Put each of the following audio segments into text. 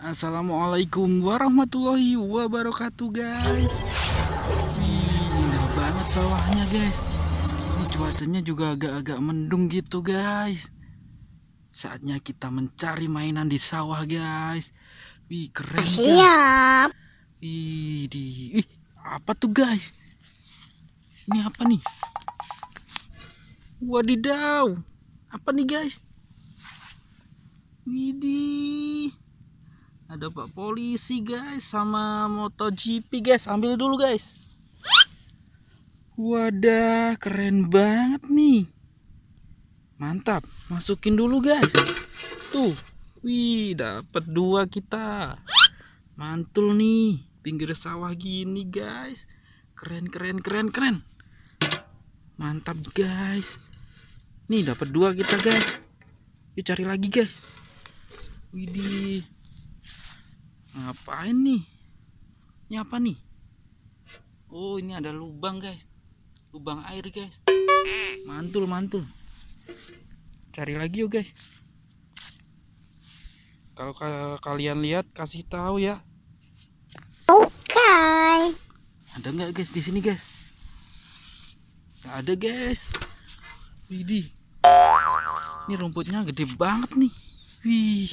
Assalamualaikum warahmatullahi wabarakatuh guys Ini Indah banget sawahnya guys Ini cuacanya juga agak-agak mendung gitu guys Saatnya kita mencari mainan di sawah guys Wih keren Siap guys. di, apa tuh guys Ini apa nih Wadidaw Apa nih guys Widih ada pak polisi guys sama MotoGP guys ambil dulu guys wadah keren banget nih mantap masukin dulu guys tuh wih dapat dua kita mantul nih pinggir sawah gini guys keren keren keren keren mantap guys nih dapat dua kita guys yuk cari lagi guys widih ngapain nih ini apa nih oh ini ada lubang guys lubang air guys mantul mantul cari lagi yuk guys kalau ka kalian lihat kasih tahu ya oke okay. ada nggak guys di sini guys nggak ada guys widih ini rumputnya gede banget nih wih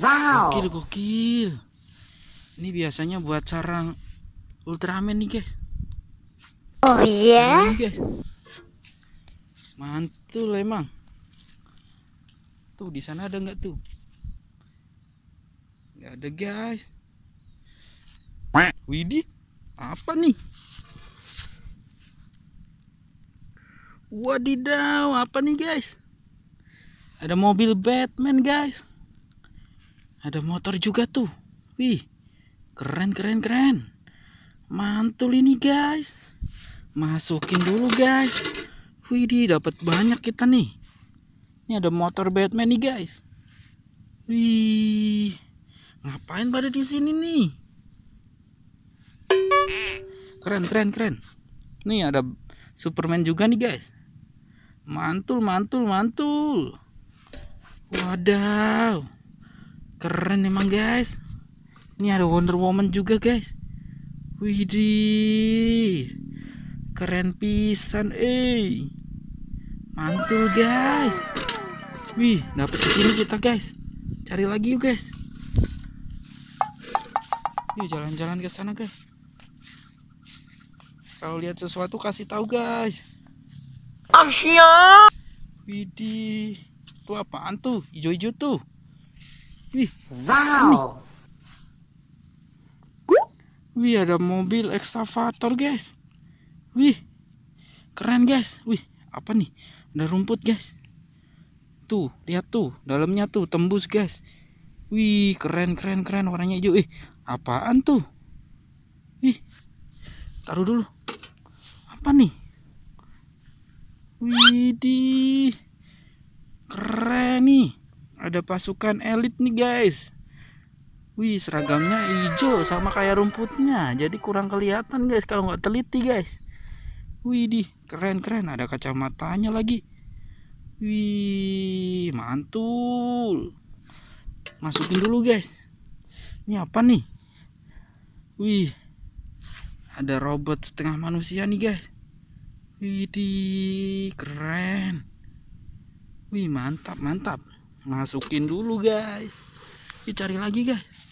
wow gokil gokil ini biasanya buat sarang Ultraman nih guys oh iya yeah. mantul emang tuh di sana ada nggak tuh nggak ada guys Widi, apa nih wadidaw apa nih guys ada mobil Batman guys ada motor juga tuh wih keren keren keren mantul ini guys masukin dulu guys Widih dapat banyak kita nih ini ada motor Batman nih guys wih ngapain pada di sini nih keren keren keren nih ada Superman juga nih guys mantul mantul mantul wadaw keren emang guys ini ada Wonder Woman juga guys Widih Keren pisan eh Mantul guys Wih dapet segini kita guys Cari lagi yuk guys Yuk jalan-jalan ke sana guys Kalau lihat sesuatu kasih tahu guys Asya Widih Itu apaan tuh Ijo-ijo tuh Wih Wow ini. Wih ada mobil ekskavator guys. Wih keren guys. Wih apa nih? Ada rumput guys. Tuh lihat tuh dalamnya tuh tembus guys. Wih keren keren keren warnanya hijau. Ih apaan tuh? Wih, taruh dulu. Apa nih? Widih keren nih. Ada pasukan elit nih guys. Wih seragamnya hijau sama kayak rumputnya Jadi kurang kelihatan guys kalau nggak teliti guys Wih di keren keren ada kacamatanya lagi Wih mantul Masukin dulu guys Ini apa nih Wih Ada robot setengah manusia nih guys Wih di keren Wih mantap mantap Masukin dulu guys Kita cari lagi guys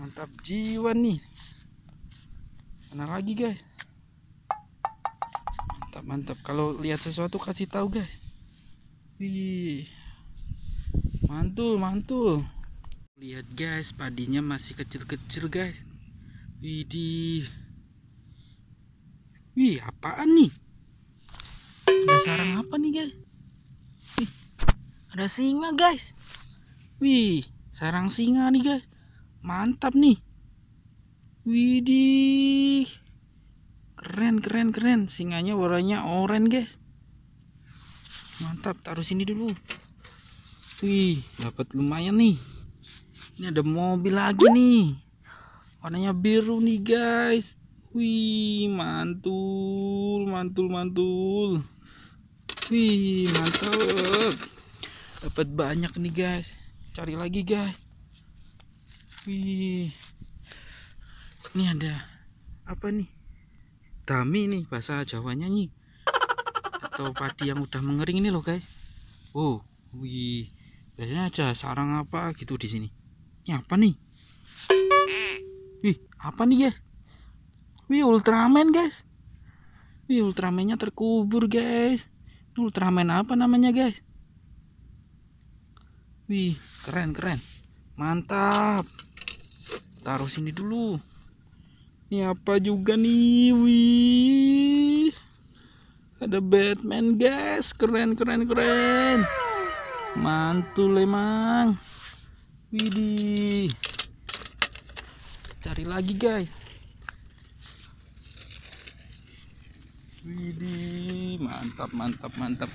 mantap jiwa nih mana lagi guys mantap mantap kalau lihat sesuatu kasih tahu guys wih mantul mantul lihat guys padinya masih kecil-kecil guys di, wih apaan nih ada sarang apa nih guys wih, ada singa guys wih sarang singa nih guys mantap nih widih keren keren keren singanya warnanya oranye guys mantap taruh sini dulu wih dapat lumayan nih ini ada mobil lagi nih warnanya biru nih guys wih mantul mantul mantul wih mantap dapat banyak nih guys cari lagi guys Wih. Ini ada apa nih? Dami nih bahasa Jawanya nih. Atau padi yang udah mengering ini loh, guys. Oh, wih. Biasanya ada sarang apa gitu di sini. Ini apa nih? Wih, apa nih, ya? Wih, Ultraman, guys. Wih, Ultramannya terkubur, guys. Ultraman apa namanya, guys? Wih, keren, keren. Mantap taruh sini dulu ini apa juga nih wih ada Batman guys keren keren keren mantul emang widih cari lagi guys widih mantap mantap mantap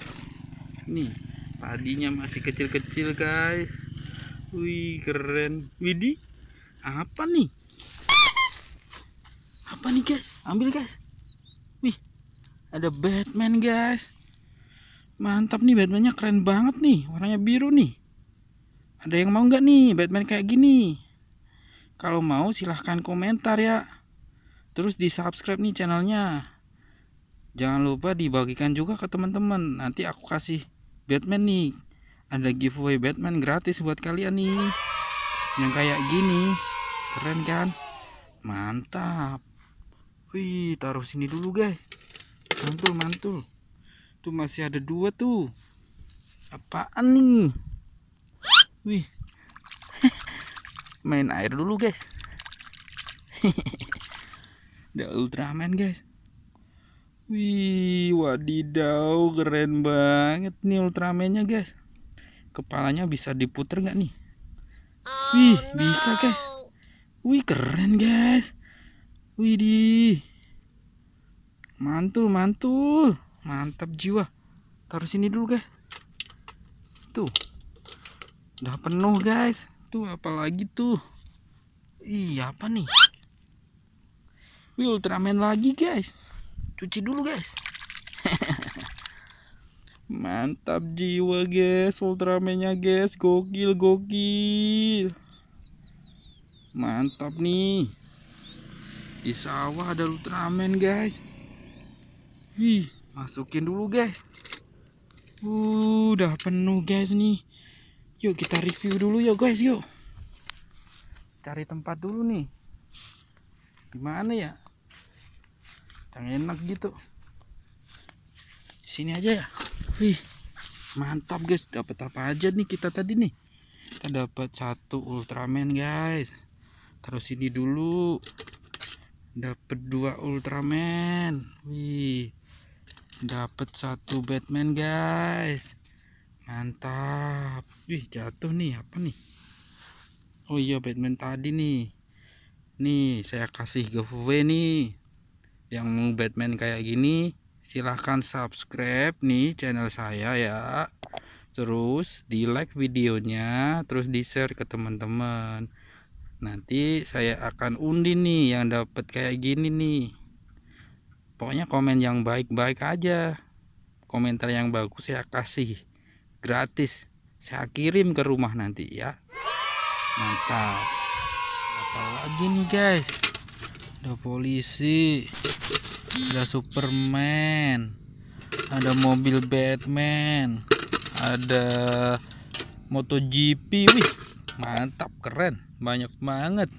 nih padinya masih kecil-kecil guys wih keren widih apa nih apa nih guys ambil guys wih ada Batman guys mantap nih Batmannya keren banget nih warnanya biru nih ada yang mau nggak nih Batman kayak gini kalau mau silahkan komentar ya terus di subscribe nih channelnya jangan lupa dibagikan juga ke teman-teman nanti aku kasih Batman nih ada giveaway Batman gratis buat kalian nih yang kayak gini keren kan mantap wih taruh sini dulu guys mantul mantul tuh masih ada dua tuh apaan nih wih main air dulu guys the ultraman guys wih wadidaw keren banget nih ultramannya guys kepalanya bisa diputer nggak nih wih bisa guys Wih keren guys Widih Mantul mantul Mantap jiwa Taruh sini dulu guys Tuh Udah penuh guys Tuh apalagi tuh Iya apa nih Wih Ultraman lagi guys Cuci dulu guys Mantap jiwa guys Ultramannya guys Gokil gokil mantap nih di sawah ada ultraman guys wih masukin dulu guys uh, udah penuh guys nih yuk kita review dulu ya guys yuk cari tempat dulu nih gimana ya yang enak gitu sini aja ya wih mantap guys dapat apa aja nih kita tadi nih kita dapat satu ultraman guys taruh sini dulu dapet dua Ultraman wih dapat satu Batman guys mantap wih jatuh nih apa nih Oh iya Batman tadi nih nih saya kasih giveaway nih yang mau Batman kayak gini silahkan subscribe nih channel saya ya terus di like videonya terus di share ke teman-teman nanti saya akan undi nih yang dapat kayak gini nih pokoknya komen yang baik-baik aja komentar yang bagus saya kasih gratis saya kirim ke rumah nanti ya mantap apa lagi nih guys ada polisi ada superman ada mobil batman ada MotoGP wih mantap keren banyak banget